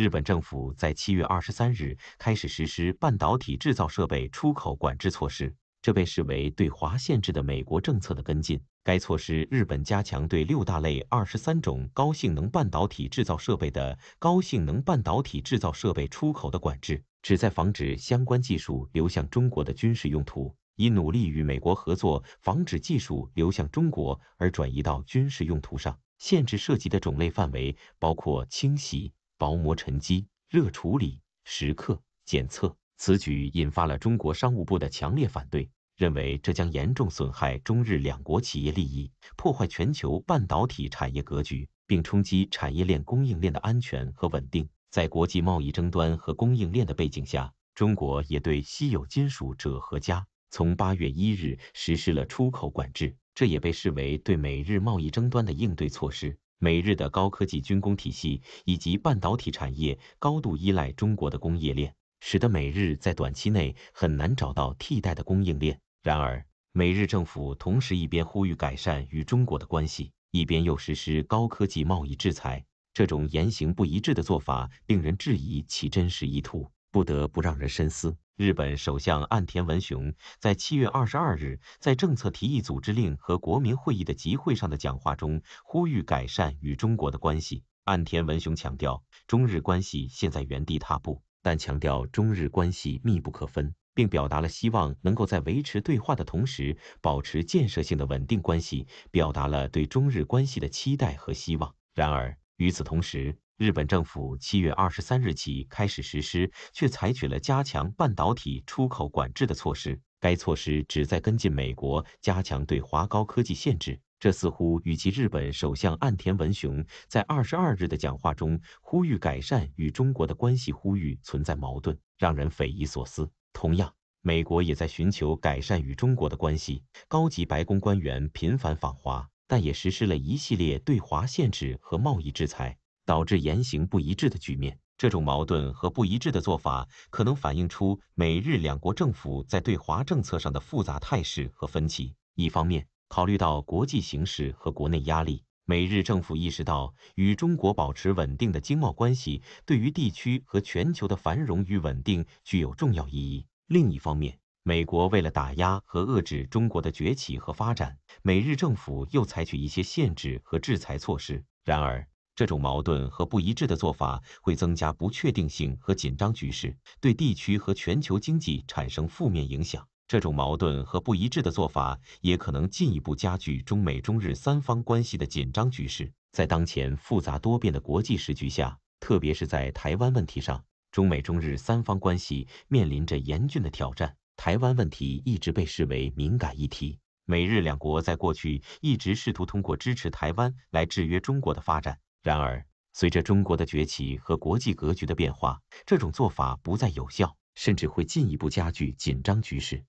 日本政府在七月二十三日开始实施半导体制造设备出口管制措施，这被视为对华限制的美国政策的跟进。该措施，日本加强对六大类二十三种高性能半导体制造设备的高性能半导体制造设备出口的管制，旨在防止相关技术流向中国的军事用途，以努力与美国合作，防止技术流向中国而转移到军事用途上。限制涉及的种类范围包括清洗。薄膜沉积、热处理、蚀刻、检测。此举引发了中国商务部的强烈反对，认为这将严重损害中日两国企业利益，破坏全球半导体产业格局，并冲击产业链供应链的安全和稳定。在国际贸易争端和供应链的背景下，中国也对稀有金属锗和镓从八月一日实施了出口管制，这也被视为对美日贸易争端的应对措施。美日的高科技军工体系以及半导体产业高度依赖中国的供应链，使得美日在短期内很难找到替代的供应链。然而，美日政府同时一边呼吁改善与中国的关系，一边又实施高科技贸易制裁，这种言行不一致的做法令人质疑其真实意图，不得不让人深思。日本首相岸田文雄在七月二十二日在政策提议组织令和国民会议的集会上的讲话中，呼吁改善与中国的关系。岸田文雄强调，中日关系现在原地踏步，但强调中日关系密不可分，并表达了希望能够在维持对话的同时，保持建设性的稳定关系，表达了对中日关系的期待和希望。然而，与此同时，日本政府七月二十三日起开始实施，却采取了加强半导体出口管制的措施。该措施旨在跟进美国加强对华高科技限制，这似乎与其日本首相岸田文雄在二十二日的讲话中呼吁改善与中国的关系呼吁存在矛盾，让人匪夷所思。同样，美国也在寻求改善与中国的关系，高级白宫官员频繁访华，但也实施了一系列对华限制和贸易制裁。导致言行不一致的局面，这种矛盾和不一致的做法，可能反映出美日两国政府在对华政策上的复杂态势和分歧。一方面，考虑到国际形势和国内压力，美日政府意识到与中国保持稳定的经贸关系，对于地区和全球的繁荣与稳定具有重要意义。另一方面，美国为了打压和遏制中国的崛起和发展，美日政府又采取一些限制和制裁措施。然而，这种矛盾和不一致的做法会增加不确定性和紧张局势，对地区和全球经济产生负面影响。这种矛盾和不一致的做法也可能进一步加剧中美中日三方关系的紧张局势。在当前复杂多变的国际时局下，特别是在台湾问题上，中美中日三方关系面临着严峻的挑战。台湾问题一直被视为敏感议题，美日两国在过去一直试图通过支持台湾来制约中国的发展。然而，随着中国的崛起和国际格局的变化，这种做法不再有效，甚至会进一步加剧紧张局势。